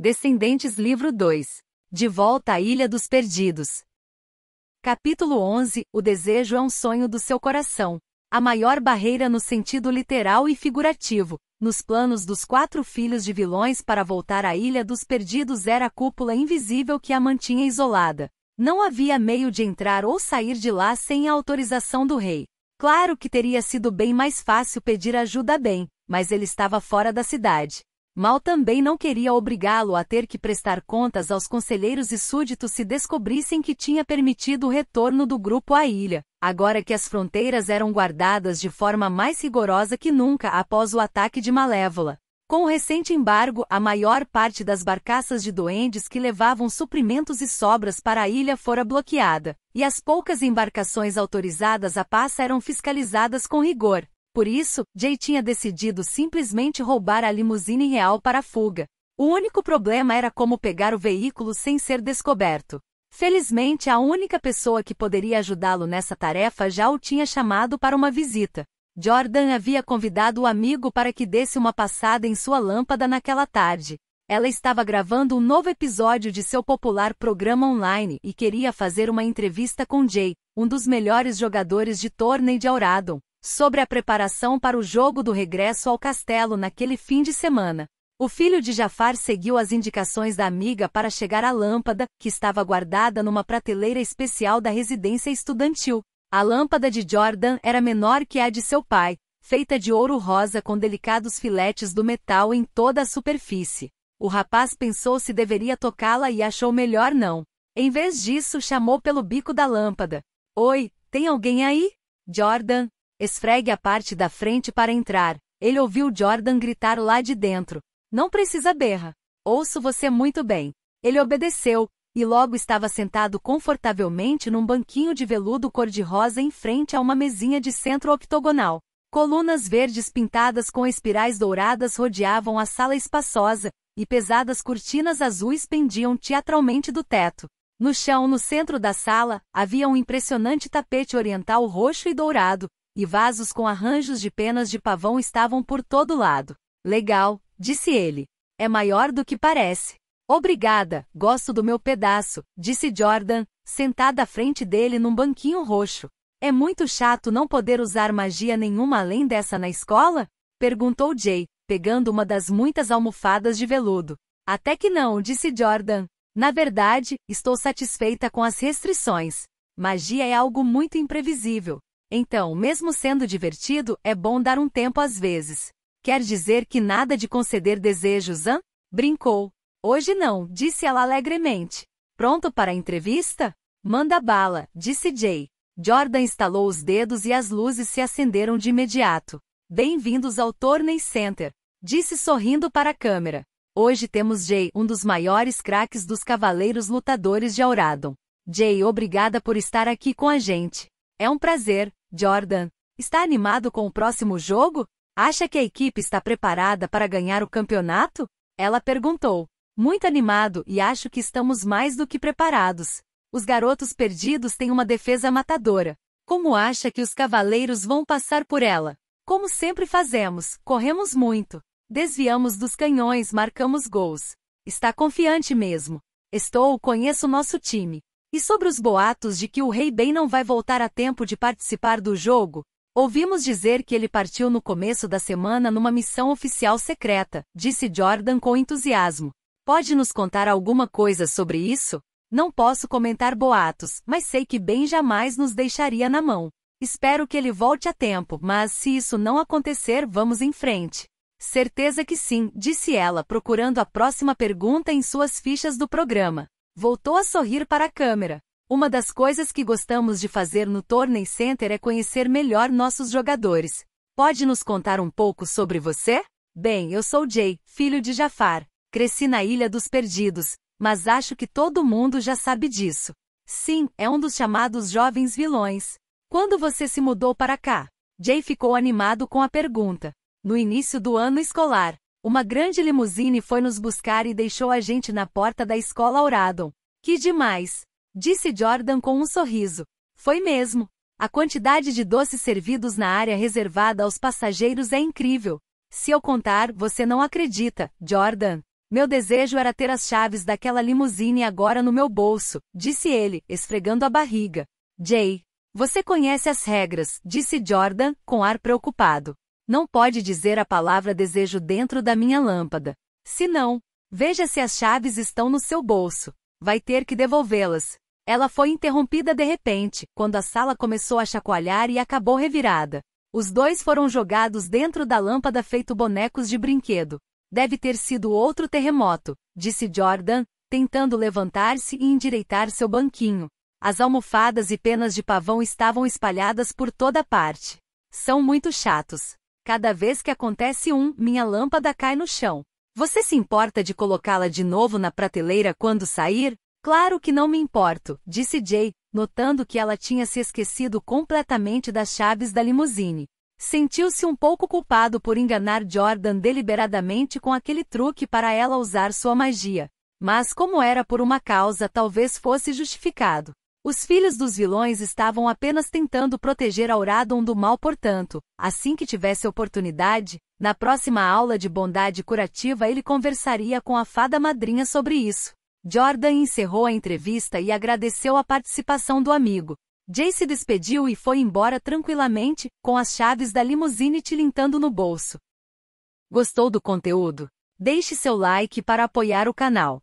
Descendentes Livro 2. De volta à Ilha dos Perdidos. Capítulo 11 O desejo é um sonho do seu coração. A maior barreira no sentido literal e figurativo, nos planos dos quatro filhos de vilões para voltar à Ilha dos Perdidos era a cúpula invisível que a mantinha isolada. Não havia meio de entrar ou sair de lá sem a autorização do rei. Claro que teria sido bem mais fácil pedir ajuda a mas ele estava fora da cidade. Mal também não queria obrigá-lo a ter que prestar contas aos conselheiros e súditos se descobrissem que tinha permitido o retorno do grupo à ilha, agora que as fronteiras eram guardadas de forma mais rigorosa que nunca após o ataque de Malévola. Com o recente embargo, a maior parte das barcaças de doentes que levavam suprimentos e sobras para a ilha fora bloqueada, e as poucas embarcações autorizadas a passa eram fiscalizadas com rigor. Por isso, Jay tinha decidido simplesmente roubar a limusine real para a fuga. O único problema era como pegar o veículo sem ser descoberto. Felizmente, a única pessoa que poderia ajudá-lo nessa tarefa já o tinha chamado para uma visita. Jordan havia convidado o amigo para que desse uma passada em sua lâmpada naquela tarde. Ela estava gravando um novo episódio de seu popular programa online e queria fazer uma entrevista com Jay, um dos melhores jogadores de torneio de Auradon sobre a preparação para o jogo do regresso ao castelo naquele fim de semana. O filho de Jafar seguiu as indicações da amiga para chegar à lâmpada, que estava guardada numa prateleira especial da residência estudantil. A lâmpada de Jordan era menor que a de seu pai, feita de ouro rosa com delicados filetes do metal em toda a superfície. O rapaz pensou se deveria tocá-la e achou melhor não. Em vez disso, chamou pelo bico da lâmpada. Oi, tem alguém aí? Jordan, Esfregue a parte da frente para entrar. Ele ouviu Jordan gritar lá de dentro. Não precisa berra. Ouço você muito bem. Ele obedeceu, e logo estava sentado confortavelmente num banquinho de veludo cor-de-rosa em frente a uma mesinha de centro octogonal. Colunas verdes pintadas com espirais douradas rodeavam a sala espaçosa, e pesadas cortinas azuis pendiam teatralmente do teto. No chão, no centro da sala, havia um impressionante tapete oriental roxo e dourado, e vasos com arranjos de penas de pavão estavam por todo lado. Legal, disse ele. É maior do que parece. Obrigada, gosto do meu pedaço, disse Jordan, sentada à frente dele num banquinho roxo. É muito chato não poder usar magia nenhuma além dessa na escola? perguntou Jay, pegando uma das muitas almofadas de veludo. Até que não, disse Jordan. Na verdade, estou satisfeita com as restrições. Magia é algo muito imprevisível. Então, mesmo sendo divertido, é bom dar um tempo às vezes. Quer dizer que nada de conceder desejos, hã? Brincou. Hoje não, disse ela alegremente. Pronto para a entrevista? Manda bala, disse Jay. Jordan estalou os dedos e as luzes se acenderam de imediato. Bem-vindos ao Tourney Center, disse sorrindo para a câmera. Hoje temos Jay, um dos maiores craques dos cavaleiros lutadores de Auradon. Jay, obrigada por estar aqui com a gente. É um prazer, Jordan, está animado com o próximo jogo? Acha que a equipe está preparada para ganhar o campeonato? Ela perguntou. Muito animado e acho que estamos mais do que preparados. Os garotos perdidos têm uma defesa matadora. Como acha que os cavaleiros vão passar por ela? Como sempre fazemos, corremos muito. Desviamos dos canhões, marcamos gols. Está confiante mesmo. Estou, conheço nosso time. E sobre os boatos de que o Rei Bem não vai voltar a tempo de participar do jogo, ouvimos dizer que ele partiu no começo da semana numa missão oficial secreta, disse Jordan com entusiasmo. Pode nos contar alguma coisa sobre isso? Não posso comentar boatos, mas sei que Ben jamais nos deixaria na mão. Espero que ele volte a tempo, mas se isso não acontecer, vamos em frente. Certeza que sim, disse ela, procurando a próxima pergunta em suas fichas do programa. Voltou a sorrir para a câmera. Uma das coisas que gostamos de fazer no Tourney Center é conhecer melhor nossos jogadores. Pode nos contar um pouco sobre você? Bem, eu sou Jay, filho de Jafar. Cresci na Ilha dos Perdidos, mas acho que todo mundo já sabe disso. Sim, é um dos chamados jovens vilões. Quando você se mudou para cá? Jay ficou animado com a pergunta. No início do ano escolar, uma grande limusine foi nos buscar e deixou a gente na porta da escola Auradon. Que demais! Disse Jordan com um sorriso. Foi mesmo. A quantidade de doces servidos na área reservada aos passageiros é incrível. Se eu contar, você não acredita, Jordan. Meu desejo era ter as chaves daquela limusine agora no meu bolso, disse ele, esfregando a barriga. Jay, você conhece as regras, disse Jordan, com ar preocupado. Não pode dizer a palavra desejo dentro da minha lâmpada. Se não, veja se as chaves estão no seu bolso. Vai ter que devolvê-las. Ela foi interrompida de repente, quando a sala começou a chacoalhar e acabou revirada. Os dois foram jogados dentro da lâmpada feito bonecos de brinquedo. Deve ter sido outro terremoto, disse Jordan, tentando levantar-se e endireitar seu banquinho. As almofadas e penas de pavão estavam espalhadas por toda parte. São muito chatos. Cada vez que acontece um, minha lâmpada cai no chão. Você se importa de colocá-la de novo na prateleira quando sair? Claro que não me importo, disse Jay, notando que ela tinha se esquecido completamente das chaves da limusine. Sentiu-se um pouco culpado por enganar Jordan deliberadamente com aquele truque para ela usar sua magia. Mas como era por uma causa, talvez fosse justificado. Os filhos dos vilões estavam apenas tentando proteger Auradon do mal, portanto, assim que tivesse oportunidade, na próxima aula de bondade curativa ele conversaria com a fada madrinha sobre isso. Jordan encerrou a entrevista e agradeceu a participação do amigo. Jay se despediu e foi embora tranquilamente, com as chaves da limusine tilintando no bolso. Gostou do conteúdo? Deixe seu like para apoiar o canal.